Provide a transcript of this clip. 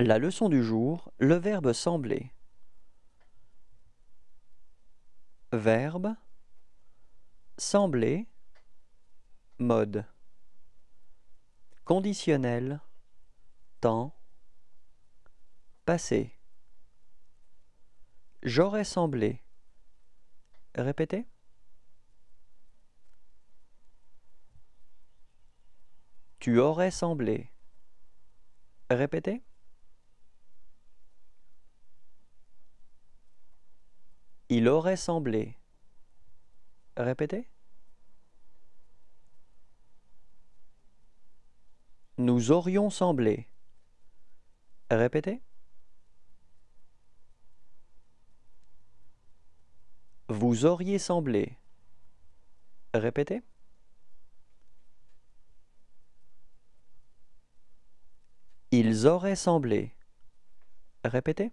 La leçon du jour, le verbe sembler. Verbe sembler mode conditionnel temps passé J'aurais semblé. Répétez. Tu aurais semblé. Répétez. Il aurait semblé. Répétez. Nous aurions semblé. Répétez. Vous auriez semblé. Répétez. Ils auraient semblé. Répétez.